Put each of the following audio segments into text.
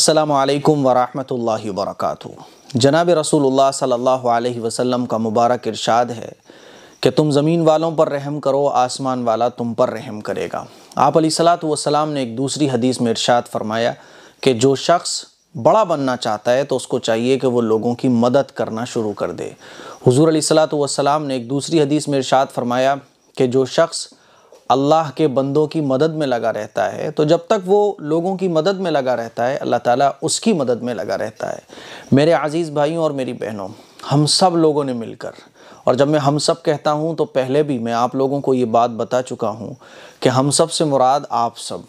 असलकम वरहि वरक जनाब रसूल अलैहि वसल्लम का मुबारक इरशाद है कि तुम ज़मीन वालों पर रहम करो आसमान वाला तुम पर रहम करेगा आप सलात ने एक दूसरी हदीस में इरशाद फरमाया कि जो शख्स बड़ा बनना चाहता है तो उसको चाहिए कि वो लोगों की मदद करना शुरू कर दे हुजूर सलात वसलाम ने एक दूसरी हदीस में इरशाद फरमाया कि जो शख्स अल्लाह के बंदों की मदद में लगा रहता है तो जब तक वो लोगों की मदद में लगा रहता है अल्लाह ताला उसकी मदद में लगा रहता है मेरे अज़ीज़ भाइयों और मेरी बहनों हम सब लोगों ने मिलकर और जब मैं हम सब कहता हूँ तो पहले भी मैं आप लोगों को ये बात बता चुका हूँ कि हम सब से मुराद आप सब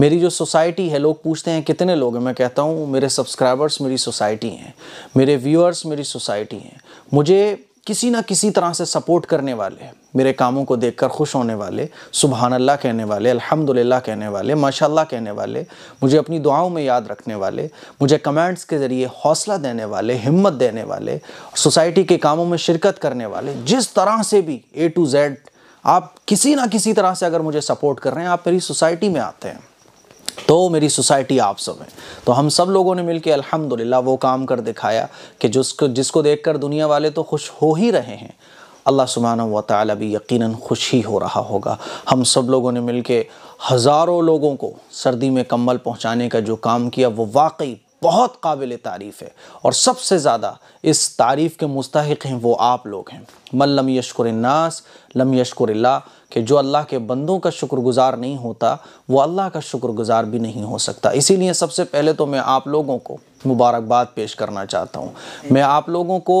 मेरी जो सोसाइटी है लोग पूछते हैं कितने लोग हैं मैं कहता हूँ मेरे सब्सक्राइबर्स मेरी सोसाइटी हैं मेरे व्यूअर्स मेरी सोसाइटी हैं मुझे किसी ना किसी तरह से सपोर्ट करने वाले मेरे कामों को देखकर खुश होने वाले सुबहान अल्लाह कहने वाले अल्हम्दुलिल्लाह कहने वाले माशाल्लाह कहने वाले मुझे अपनी दुआओं में याद रखने वाले मुझे कमेंट्स के ज़रिए हौसला देने वाले हिम्मत देने वाले सोसाइटी के कामों में शिरकत करने वाले जिस तरह से भी ए टू जेड आप किसी ना किसी तरह से अगर मुझे सपोर्ट कर रहे हैं आप मेरी सोसाइटी में आते हैं तो मेरी सोसाइटी आप सब है तो हम सब लोगों ने मिलकर अल्हम्दुलिल्लाह वो काम कर दिखाया कि जिसको जिसको देखकर दुनिया वाले तो खुश हो ही रहे हैं अल्लाह सुबहान व भी यकीनन खुश ही हो रहा होगा हम सब लोगों ने मिलकर हज़ारों लोगों को सर्दी में कम्बल पहुंचाने का जो काम किया वो वाकई बहुत काबिल तारीफ़ है और सबसे ज़्यादा इस तारीफ़ के मुस्तक हैं वो आप लोग हैं यशकुर नास लम यशकुर कि जो अल्लाह के बंदों का शुक्रगुज़ार नहीं होता वो अल्लाह का शुक्रगुज़ार भी नहीं हो सकता इसीलिए सबसे पहले तो मैं आप लोगों को मुबारकबाद पेश करना चाहता हूँ मैं आप लोगों को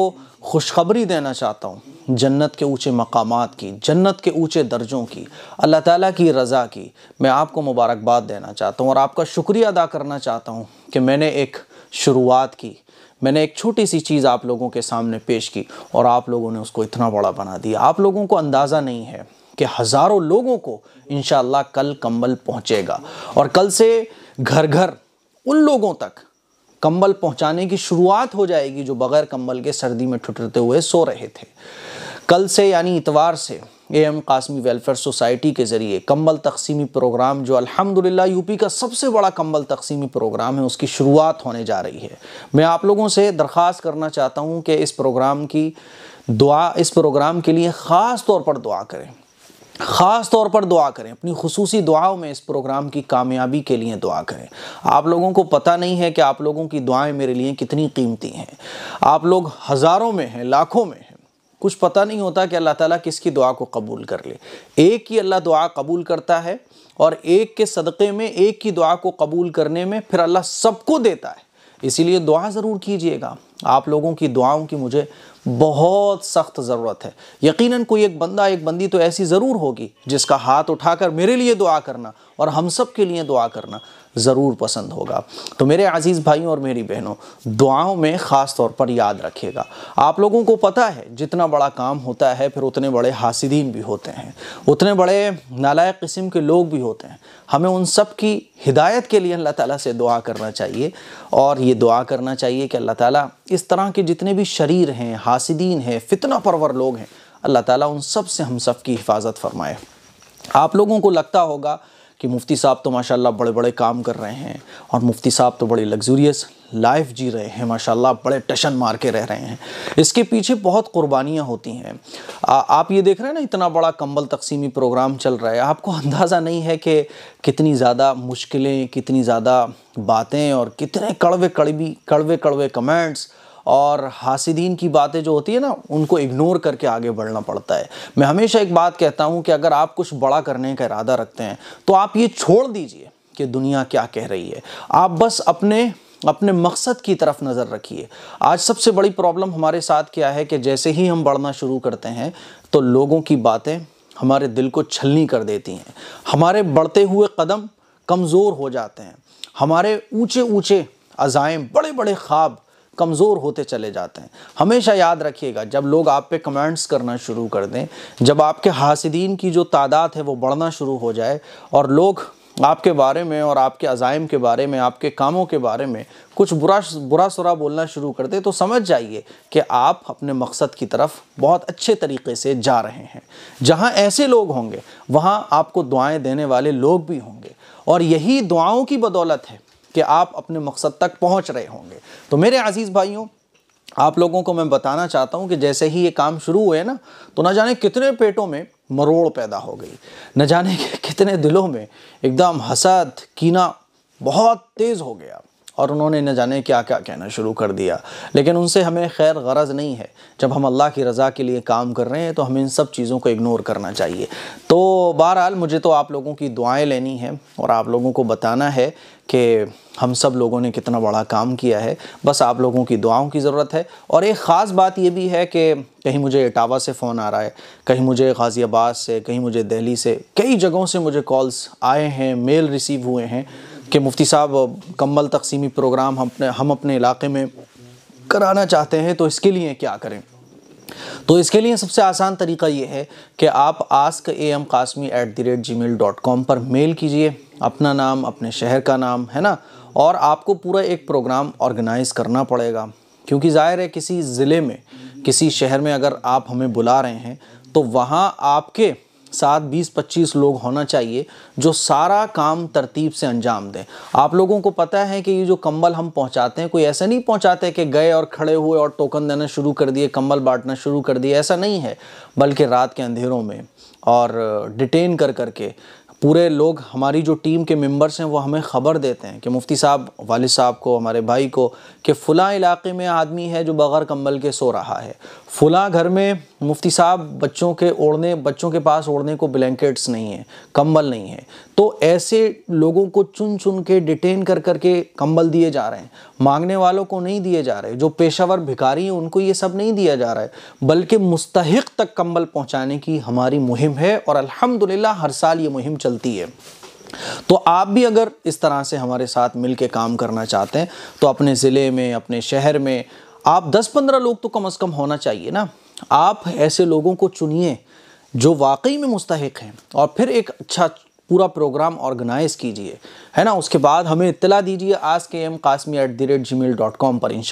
खुशखबरी देना चाहता हूँ जन्नत के ऊँचे मकाम की जन्नत के ऊँचे दर्जों की अल्लाह ताला की रज़ा की मैं आपको मुबारकबाद देना चाहता हूँ और आपका शुक्रिया अदा करना चाहता हूँ कि मैंने एक शुरुआत की मैंने एक छोटी सी चीज़ आप लोगों के सामने पेश की और आप लोगों ने उसको इतना बड़ा बना दिया आप लोगों को अंदाज़ा नहीं है कि हज़ारों लोगों को इन कल कम्बल पहुँचेगा और कल से घर घर उन लोगों तक कंबल पहुंचाने की शुरुआत हो जाएगी जो बगैर कंबल के सर्दी में ठुटरते हुए सो रहे थे कल से यानी इतवार से A M Qasmi welfare society के ज़रिए कंबल तकसीमी प्रोग्राम जो अल्हम्दुलिल्लाह यूपी का सबसे बड़ा कंबल तकसीमी प्रोग्राम है उसकी शुरुआत होने जा रही है मैं आप लोगों से दरख्वास्त करना चाहता हूँ कि इस प्रोग्राम की दुआ इस प्रोग्राम के लिए ख़ास तौर पर दुआ करें ख़ास तौर पर दुआ करें अपनी खसूसी दुआओं में इस प्रोग्राम की कामयाबी के लिए दुआ करें आप लोगों को पता नहीं है कि आप लोगों की दुआएं मेरे लिए कितनी कीमती हैं आप लोग हज़ारों में हैं लाखों में हैं कुछ पता नहीं होता कि अल्लाह ताला किसकी दुआ को कबूल कर ले एक ही अल्लाह दुआ कबूल करता है और एक के सदक़े में एक की दुआ को कबूल करने में फिर अल्लाह सबको देता है इसीलिए दुआ ज़रूर कीजिएगा आप लोगों की दुआओं की मुझे बहुत सख्त ज़रूरत है यकीनन कोई एक बंदा एक बंदी तो ऐसी ज़रूर होगी जिसका हाथ उठाकर मेरे लिए दुआ करना और हम सब के लिए दुआ करना ज़रूर पसंद होगा तो मेरे अज़ीज़ भाइयों और मेरी बहनों दुआओं में ख़ास तौर पर याद रखिएगा आप लोगों को पता है जितना बड़ा काम होता है फिर उतने बड़े हासिदीन भी होते हैं उतने बड़े नालायक किस्म के लोग भी होते हैं हमें उन सब की हिदायत के लिए अल्लाह ताला से दुआ करना चाहिए और ये दुआ करना चाहिए कि अल्लाह ताला इस तरह के जितने भी शरीर हैं हासिदीन हैं फितना परवर लोग हैं अल्लाह ताला उन सब से हम सब की हिफाजत फरमाए आप लोगों को लगता होगा कि मुफ्ती साहब तो माशाल्लाह बड़े बड़े काम कर रहे हैं और मुफ्ती साहब तो बड़ी लग्जूरियस लाइफ जी रहे हैं माशाल्लाह बड़े टशन मार के रह रहे हैं इसके पीछे बहुत कुर्बानियां होती हैं आ, आप ये देख रहे हैं ना इतना बड़ा कंबल तकसीमी प्रोग्राम चल रहा है आपको अंदाज़ा नहीं है कि कितनी ज़्यादा मुश्किलें कितनी ज़्यादा बातें और कितने कड़वे कड़वी कड़वे कड़वे कमेंट्स और हासिदीन की बातें जो होती है ना उनको इग्नोर करके आगे बढ़ना पड़ता है मैं हमेशा एक बात कहता हूँ कि अगर आप कुछ बड़ा करने का इरादा रखते हैं तो आप ये छोड़ दीजिए कि दुनिया क्या कह रही है आप बस अपने अपने मकसद की तरफ नज़र रखिए आज सबसे बड़ी प्रॉब्लम हमारे साथ क्या है कि जैसे ही हम बढ़ना शुरू करते हैं तो लोगों की बातें हमारे दिल को छलनी कर देती हैं हमारे बढ़ते हुए कदम कमज़ोर हो जाते हैं हमारे ऊंचे ऊंचे अजायम बड़े बड़े ख्वाब कमज़ोर होते चले जाते हैं हमेशा याद रखिएगा जब लोग आप पे कमेंट्स करना शुरू कर दें जब आपके हासिदीन की जो तादाद है वो बढ़ना शुरू हो जाए और लोग आपके बारे में और आपके अजायम के बारे में आपके कामों के बारे में कुछ बुरा बुरा सुरा बोलना शुरू कर दे तो समझ जाइए कि आप अपने मकसद की तरफ बहुत अच्छे तरीके से जा रहे हैं जहाँ ऐसे लोग होंगे वहाँ आपको दुआएं देने वाले लोग भी होंगे और यही दुआओं की बदौलत है कि आप अपने मकसद तक पहुंच रहे होंगे तो मेरे अज़ीज़ भाइयों आप लोगों को मैं बताना चाहता हूं कि जैसे ही ये काम शुरू हुए ना तो ना जाने कितने पेटों में मरोड़ पैदा हो गई न जाने कितने दिलों में एकदम हसद कीना बहुत तेज़ हो गया और उन्होंने न जाने क्या क्या कहना शुरू कर दिया लेकिन उनसे हमें खैर गरज नहीं है जब हम अल्लाह की रज़ा के लिए काम कर रहे हैं तो हमें इन सब चीज़ों को इग्नोर करना चाहिए तो बहरहाल मुझे तो आप लोगों की दुआएं लेनी हैं और आप लोगों को बताना है कि हम सब लोगों ने कितना बड़ा काम किया है बस आप लोगों की दुआओं की ज़रूरत है और एक ख़ास बात ये भी है कि कहीं मुझे इटावा से फ़ोन आ रहा है कहीं मुझे गाज़ियाबाद से कहीं मुझे दिल्ली से कई जगहों से मुझे कॉल्स आए हैं मेल रिसीव हुए हैं कि मुफ्ती साहब कम्बल तकसीमी प्रोग्राम हम अपने हम अपने इलाके में कराना चाहते हैं तो इसके लिए क्या करें तो इसके लिए सबसे आसान तरीका ये है कि आप ask A M Qasmi at the rate ji mail dot com पर मेल कीजिए अपना नाम अपने शहर का नाम है ना और आपको पूरा एक प्रोग्राम ऑर्गेनाइज़ करना पड़ेगा क्योंकि ज़ाहिर है किसी ज़िले में किसी शहर में अगर आप हमें बुला रहे हैं तो वहाँ आपके सात बीस पच्चीस लोग होना चाहिए जो सारा काम तरतीब से अंजाम दें आप लोगों को पता है कि ये जो कंबल हम पहुंचाते हैं कोई ऐसा नहीं पहुंचाते कि गए और खड़े हुए और टोकन देना शुरू कर दिए कंबल बांटना शुरू कर दिए ऐसा नहीं है बल्कि रात के अंधेरों में और डिटेन कर करके पूरे लोग हमारी जो टीम के मेंबर्स हैं वो हमें ख़बर देते हैं कि मुफ्ती साहब वालिद साहब को हमारे भाई को कि फ़लाँ इलाके में आदमी है जो बग़ैर कंबल के सो रहा है फुला घर में मुफ्ती साहब बच्चों के ओढ़ने बच्चों के पास ओढ़ने को ब्लैंकेट्स नहीं है कंबल नहीं है तो ऐसे लोगों को चुन चुन के डिटेन कर कर के कंबल दिए जा रहे हैं मांगने वालों को नहीं दिए जा रहे जो पेशावर भिकारी हैं उनको ये सब नहीं दिया जा रहा है बल्कि मुस्तक तक कंबल पहुँचाने की हमारी मुहिम है और अलहमदिल्ला हर साल ये मुहिम चलती है तो आप भी अगर इस तरह से हमारे साथ मिल के काम करना चाहते हैं तो अपने ज़िले में अपने शहर में आप 10-15 लोग तो कम अज़ कम होना चाहिए ना आप ऐसे लोगों को चुनिए जो वाकई में मुस्तक हैं और फिर एक अच्छा पूरा प्रोग्राम ऑर्गेनाइज़ कीजिए है ना उसके बाद हमें इतला दीजिए आज के M Qasmi at the rate ji mail dot com पर इन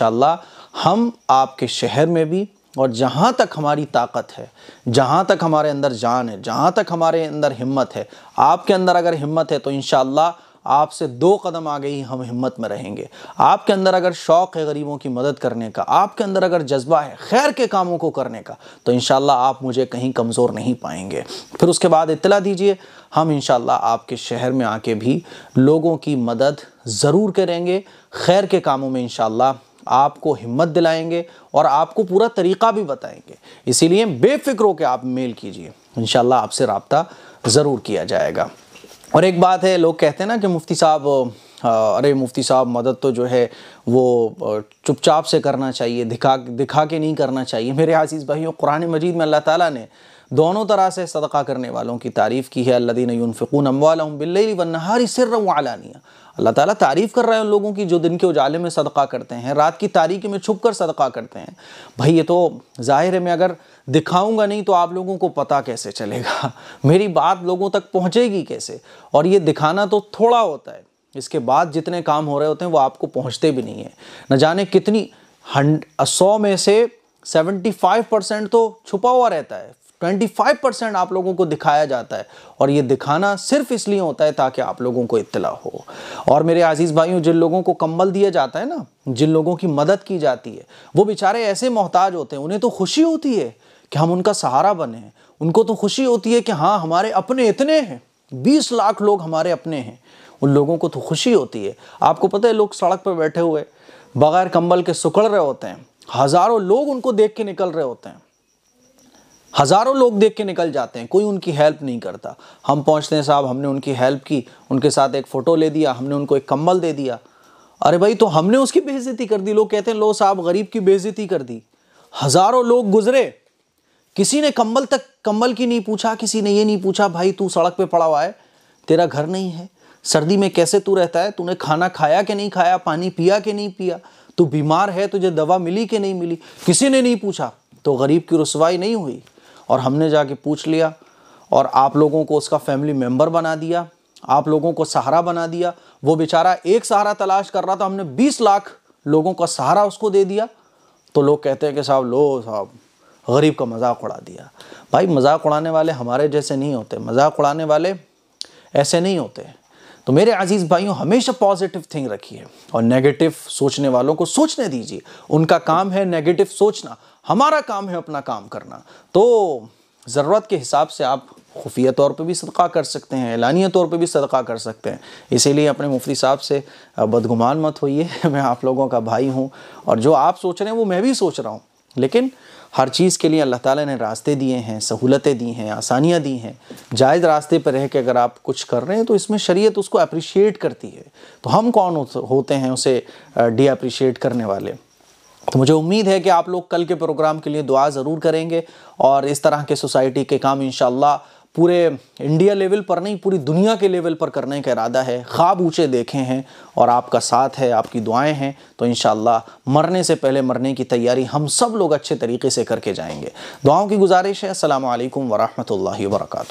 हम आपके शहर में भी और जहाँ तक हमारी ताकत है जहाँ तक हमारे अंदर जान है जहाँ तक हमारे अंदर हिम्मत है आपके अंदर अगर हिम्मत है तो इन आपसे दो कदम आगे ही हम हिम्मत में रहेंगे आपके अंदर अगर शौक़ है गरीबों की मदद करने का आपके अंदर अगर जज्बा है खैर के कामों को करने का तो इन आप मुझे कहीं कमज़ोर नहीं पाएंगे फिर उसके बाद इतला दीजिए हम इन आपके शहर में आके भी लोगों की मदद ज़रूर करेंगे खैर के कामों में इन आपको हिम्मत दिलाएंगे और आपको पूरा तरीका भी बताएंगे इसीलिए बेफिक्र होकर आप मेल कीजिए इन आपसे रबता ज़रूर किया जाएगा और एक बात है लोग कहते हैं ना कि मुफ्ती साहब अरे मुफ्ती साहब मदद तो जो है वो चुपचाप से करना चाहिए दिखा दिखा के नहीं करना चाहिए मेरे आजीज़ भाइयों कुरान मजीद में अल्लाह ताला ने दोनों तरह से सदका करने वालों की तारीफ़ की है अल्लादीन यूनफ़िकून अम्वालम बिल्ली वन्नहारी सिर्रम आलानिया अल्लाह ताला तारीफ़ कर रहा है उन लोगों की जो दिन के उजाले में सदका करते हैं रात की तारीकी में छुप कर सदका करते हैं भाई ये तो जाहिर है मैं अगर दिखाऊंगा नहीं तो आप लोगों को पता कैसे चलेगा मेरी बात लोगों तक पहुँचेगी कैसे और ये दिखाना तो थोड़ा होता है इसके बाद जितने काम हो रहे होते हैं वो आपको पहुँचते भी नहीं हैं न जाने कितनी हंड सौ में से फाइव परसेंट तो छुपा हुआ रहता है 25 परसेंट आप लोगों को दिखाया जाता है और ये दिखाना सिर्फ इसलिए होता है ताकि आप लोगों को इतला हो और मेरे आजीज़ भाइयों जिन लोगों को कंबल दिया जाता है ना जिन लोगों की मदद की जाती है वो बेचारे ऐसे मोहताज होते हैं उन्हें तो खुशी होती है कि हम उनका सहारा बने उनको तो खुशी होती है कि हाँ हमारे अपने इतने हैं बीस लाख लोग हमारे अपने हैं उन लोगों को तो खुशी होती है आपको पता है लोग सड़क पर बैठे हुए बग़ैर कंबल के सुकड़ रहे होते हैं हज़ारों लोग उनको देख के निकल रहे होते हैं हज़ारों लोग देख के निकल जाते हैं कोई उनकी हेल्प नहीं करता हम पहुंचते हैं साहब हमने उनकी हेल्प की उनके साथ एक फ़ोटो ले दिया हमने उनको एक कम्बल दे दिया अरे भाई तो हमने उसकी बेइज्जती कर दी लोग कहते हैं लो साहब गरीब की बेइज्जती कर दी हज़ारों लोग गुजरे किसी ने कंबल तक कंबल की नहीं पूछा किसी ने ये नहीं पूछा भाई तू सड़क पर पड़ा हुआ है तेरा घर नहीं है सर्दी में कैसे तू रहता है तूने खाना खाया कि नहीं खाया पानी पिया कि नहीं पिया तू बीमार है तुझे दवा मिली कि नहीं मिली किसी ने नहीं पूछा तो गरीब की रसवाई नहीं हुई और हमने जाके पूछ लिया और आप लोगों को उसका फैमिली मेम्बर बना दिया आप लोगों को सहारा बना दिया वो बेचारा एक सहारा तलाश कर रहा था हमने बीस लाख लोगों का सहारा उसको दे दिया तो लोग कहते हैं कि साहब लो साहब गरीब का मजाक उड़ा दिया भाई मजाक उड़ाने वाले हमारे जैसे नहीं होते मजाक उड़ाने वाले ऐसे नहीं होते तो मेरे अजीज़ भाइयों हमेशा पॉजिटिव थिंग रखिए और नेगेटिव सोचने वालों को सोचने दीजिए उनका काम है नेगेटिव सोचना हमारा काम है अपना काम करना तो ज़रूरत के हिसाब से आप खुफिया तौर पे भी सदका कर सकते हैं ऐलानिया तौर पे भी सदका कर सकते हैं इसीलिए अपने मुफ्ती साहब से बदगुमान मत होइए मैं आप लोगों का भाई हूँ और जो आप सोच रहे हैं वो मैं भी सोच रहा हूँ लेकिन हर चीज़ के लिए अल्लाह ताला ने रास्ते दिए हैं सहूलतें दी हैं आसानियाँ दी हैं जायज़ रास्ते पर रह के अगर आप कुछ कर रहे हैं तो इसमें शरीयत उसको अप्रिशिएट करती है तो हम कौन होते हैं उसे डी अप्रिशिएट करने वाले तो मुझे उम्मीद है कि आप लोग कल के प्रोग्राम के लिए दुआ ज़रूर करेंगे और इस तरह के सोसाइटी के काम इन पूरे इंडिया लेवल पर नहीं पूरी दुनिया के लेवल पर करने का इरादा है ख्वाब ऊँचे देखे हैं और आपका साथ है आपकी दुआएं हैं तो इन मरने से पहले मरने की तैयारी हम सब लोग अच्छे तरीके से करके जाएंगे दुआओं की गुजारिश है असल वरहमल वर्का